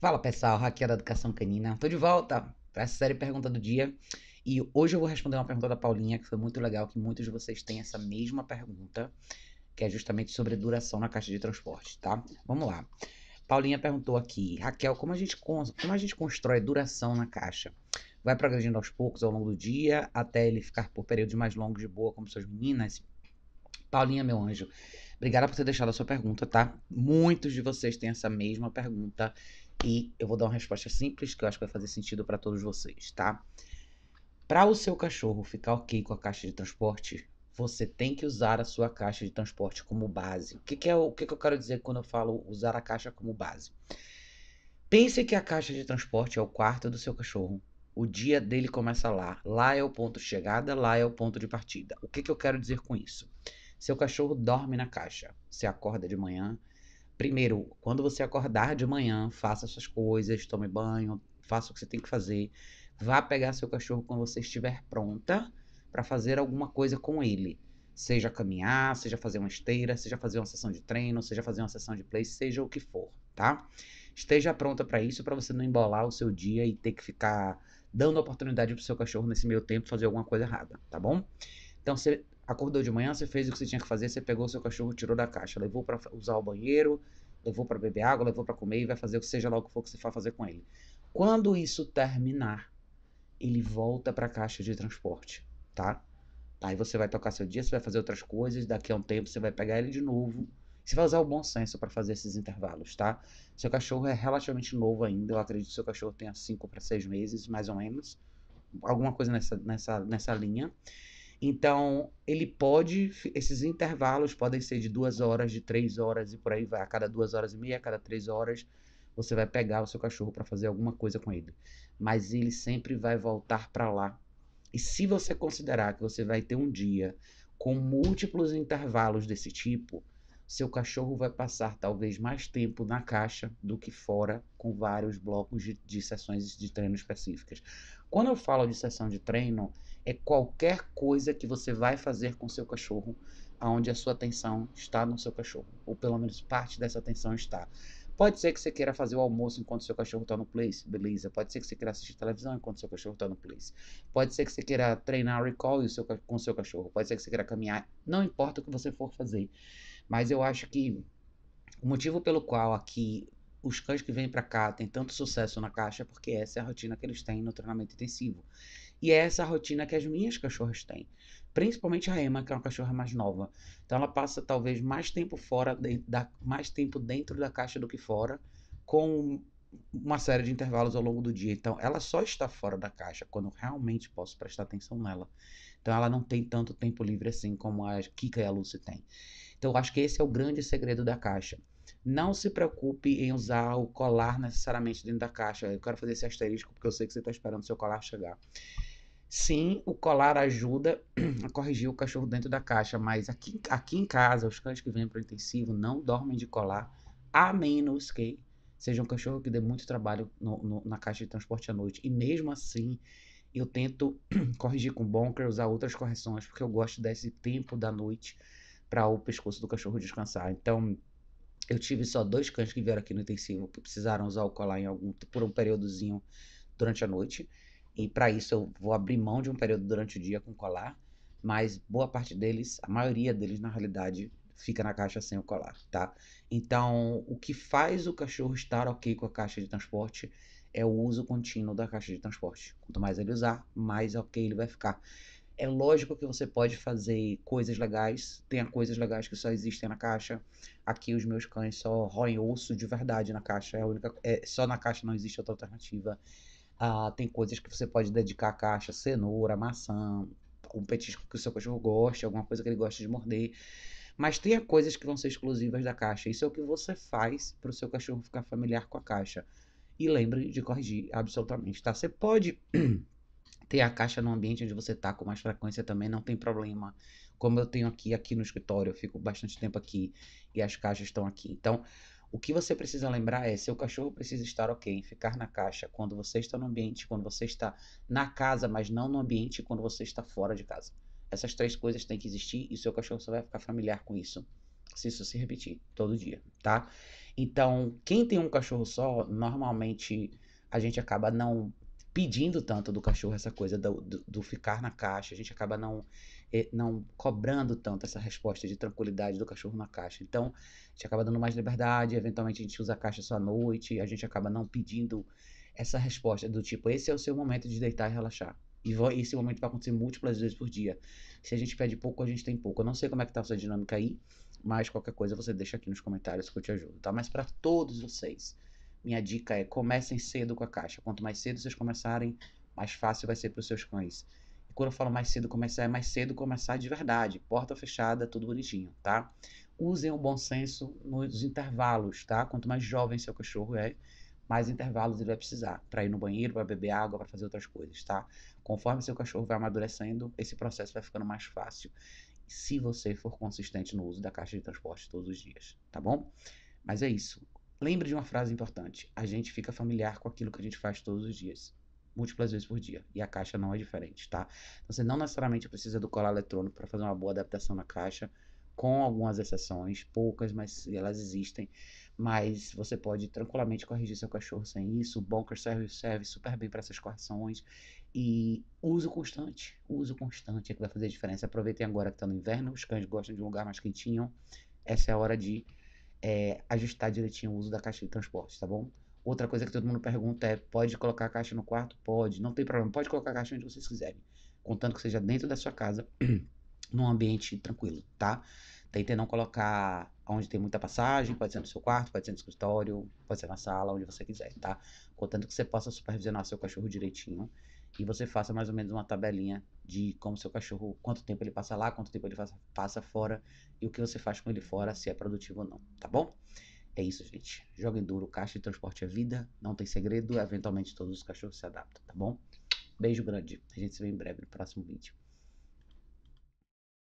Fala pessoal, Raquel da Educação Canina. Tô de volta para essa série Pergunta do Dia. E hoje eu vou responder uma pergunta da Paulinha, que foi muito legal, que muitos de vocês têm essa mesma pergunta, que é justamente sobre duração na caixa de transporte, tá? Vamos lá. Paulinha perguntou aqui, Raquel, como a gente, como a gente constrói duração na caixa? Vai progredindo aos poucos ao longo do dia, até ele ficar por períodos mais longos de boa, como suas meninas? Paulinha, meu anjo, obrigada por ter deixado a sua pergunta, tá? Muitos de vocês têm essa mesma pergunta e eu vou dar uma resposta simples que eu acho que vai fazer sentido para todos vocês, tá? Para o seu cachorro ficar ok com a caixa de transporte, você tem que usar a sua caixa de transporte como base. O que, que é o que, que eu quero dizer quando eu falo usar a caixa como base? Pense que a caixa de transporte é o quarto do seu cachorro. O dia dele começa lá. Lá é o ponto de chegada, lá é o ponto de partida. O que, que eu quero dizer com isso? Seu cachorro dorme na caixa. Você acorda de manhã, primeiro, quando você acordar de manhã, faça suas coisas, tome banho, faça o que você tem que fazer. Vá pegar seu cachorro quando você estiver pronta para fazer alguma coisa com ele. Seja caminhar, seja fazer uma esteira, seja fazer uma sessão de treino, seja fazer uma sessão de play, seja o que for, tá? Esteja pronta para isso, para você não embolar o seu dia e ter que ficar dando oportunidade pro seu cachorro nesse meio tempo fazer alguma coisa errada, tá bom? Então, você Acordou de manhã, você fez o que você tinha que fazer, você pegou o seu cachorro, tirou da caixa, levou para usar o banheiro, levou para beber água, levou para comer e vai fazer o que seja lá o que for que você for fazer com ele. Quando isso terminar, ele volta para a caixa de transporte, tá? Aí você vai tocar seu dia, você vai fazer outras coisas, daqui a um tempo você vai pegar ele de novo. Você vai usar o bom senso para fazer esses intervalos, tá? Seu cachorro é relativamente novo ainda, eu acredito que seu cachorro tenha 5 para 6 meses, mais ou menos. Alguma coisa nessa, nessa, nessa linha. Então, ele pode, esses intervalos podem ser de duas horas, de três horas e por aí vai. A cada duas horas e meia, a cada três horas, você vai pegar o seu cachorro para fazer alguma coisa com ele. Mas ele sempre vai voltar para lá. E se você considerar que você vai ter um dia com múltiplos intervalos desse tipo, seu cachorro vai passar talvez mais tempo na caixa do que fora, com vários blocos de, de sessões de treino específicas. Quando eu falo de sessão de treino, é qualquer coisa que você vai fazer com seu cachorro, aonde a sua atenção está no seu cachorro, ou pelo menos parte dessa atenção está. Pode ser que você queira fazer o almoço enquanto seu cachorro está no place, beleza. Pode ser que você queira assistir televisão enquanto seu cachorro está no place. Pode ser que você queira treinar recall seu, com seu cachorro. Pode ser que você queira caminhar. Não importa o que você for fazer. Mas eu acho que o motivo pelo qual aqui os cães que vêm para cá têm tanto sucesso na caixa é porque essa é a rotina que eles têm no treinamento intensivo. E é essa a rotina que as minhas cachorras têm. Principalmente a Emma, que é uma cachorra mais nova. Então ela passa talvez mais tempo fora, de, da, mais tempo dentro da caixa do que fora, com uma série de intervalos ao longo do dia. Então ela só está fora da caixa quando realmente posso prestar atenção nela. Então ela não tem tanto tempo livre assim como a Kika e a Lucy têm. Então eu acho que esse é o grande segredo da caixa. Não se preocupe em usar o colar necessariamente dentro da caixa. Eu quero fazer esse asterisco porque eu sei que você está esperando o seu colar chegar. Sim, o colar ajuda a corrigir o cachorro dentro da caixa, mas aqui, aqui em casa, os cães que vêm para o intensivo não dormem de colar, a menos que seja um cachorro que dê muito trabalho no, no, na caixa de transporte à noite. E mesmo assim, eu tento corrigir com bonker, usar outras correções, porque eu gosto desse tempo da noite para o pescoço do cachorro descansar. Então, eu tive só dois cães que vieram aqui no intensivo que precisaram usar o colar em algum por um períodozinho durante a noite. E para isso eu vou abrir mão de um período durante o dia com colar, mas boa parte deles, a maioria deles na realidade, fica na caixa sem o colar, tá? Então, o que faz o cachorro estar ok com a caixa de transporte é o uso contínuo da caixa de transporte. Quanto mais ele usar, mais ok ele vai ficar. É lógico que você pode fazer coisas legais, tem coisas legais que só existem na caixa. Aqui os meus cães só roem osso de verdade na caixa, é a única, é, só na caixa não existe outra alternativa. Ah, tem coisas que você pode dedicar à caixa, cenoura, maçã, um petisco que o seu cachorro goste, alguma coisa que ele gosta de morder. Mas tenha coisas que vão ser exclusivas da caixa. Isso é o que você faz para o seu cachorro ficar familiar com a caixa. E lembre de corrigir absolutamente, tá? Você pode ter a caixa no ambiente onde você está com mais frequência também, não tem problema. Como eu tenho aqui, aqui no escritório, eu fico bastante tempo aqui e as caixas estão aqui. Então, o que você precisa lembrar é: seu cachorro precisa estar ok, ficar na caixa quando você está no ambiente, quando você está na casa, mas não no ambiente quando você está fora de casa. Essas três coisas têm que existir e seu cachorro só vai ficar familiar com isso se isso se repetir todo dia, tá? Então, quem tem um cachorro só, normalmente a gente acaba não pedindo tanto do cachorro essa coisa do, do, do ficar na caixa. A gente acaba não, eh, não cobrando tanto essa resposta de tranquilidade do cachorro na caixa. Então, a gente acaba dando mais liberdade, eventualmente a gente usa a caixa só à noite, a gente acaba não pedindo essa resposta do tipo, esse é o seu momento de deitar e relaxar. E esse momento vai acontecer múltiplas vezes por dia. Se a gente pede pouco, a gente tem pouco. Eu não sei como é que tá a sua dinâmica aí, mas qualquer coisa você deixa aqui nos comentários que eu te ajudo, tá? Mas para todos vocês, minha dica é comecem cedo com a caixa. Quanto mais cedo vocês começarem, mais fácil vai ser para os seus cães. E quando eu falo mais cedo começar, é mais cedo começar de verdade. Porta fechada, tudo bonitinho, tá? Usem o bom senso nos intervalos, tá? Quanto mais jovem seu cachorro é, mais intervalos ele vai precisar para ir no banheiro, para beber água, para fazer outras coisas, tá? Conforme seu cachorro vai amadurecendo, esse processo vai ficando mais fácil se você for consistente no uso da caixa de transporte todos os dias, tá bom? Mas é isso. Lembre de uma frase importante: a gente fica familiar com aquilo que a gente faz todos os dias múltiplas vezes por dia. E a caixa não é diferente, tá? Então, você não necessariamente precisa do colar eletrônico para fazer uma boa adaptação na caixa, com algumas exceções, poucas, mas elas existem. Mas você pode tranquilamente corrigir seu cachorro sem isso. O Bonker serve, serve super bem para essas correções. E uso constante, uso constante é que vai fazer diferença. Aproveitem agora que está no inverno, os cães gostam de um lugar mais quentinho. Essa é a hora de é, ajustar direitinho o uso da caixa de transporte, tá bom? Outra coisa que todo mundo pergunta é: pode colocar a caixa no quarto? Pode, não tem problema, pode colocar a caixa onde vocês quiserem, contanto que seja dentro da sua casa, num ambiente tranquilo, tá? Tentei não colocar onde tem muita passagem, pode ser no seu quarto, pode ser no escritório, pode ser na sala, onde você quiser, tá? Contanto que você possa supervisionar seu cachorro direitinho e você faça mais ou menos uma tabelinha de como seu cachorro, quanto tempo ele passa lá, quanto tempo ele passa, passa fora e o que você faz com ele fora, se é produtivo ou não, tá bom? É isso, gente. Joguem duro, caixa de transporte é vida, não tem segredo, eventualmente todos os cachorros se adaptam, tá bom? Beijo grande. A gente se vê em breve no próximo vídeo.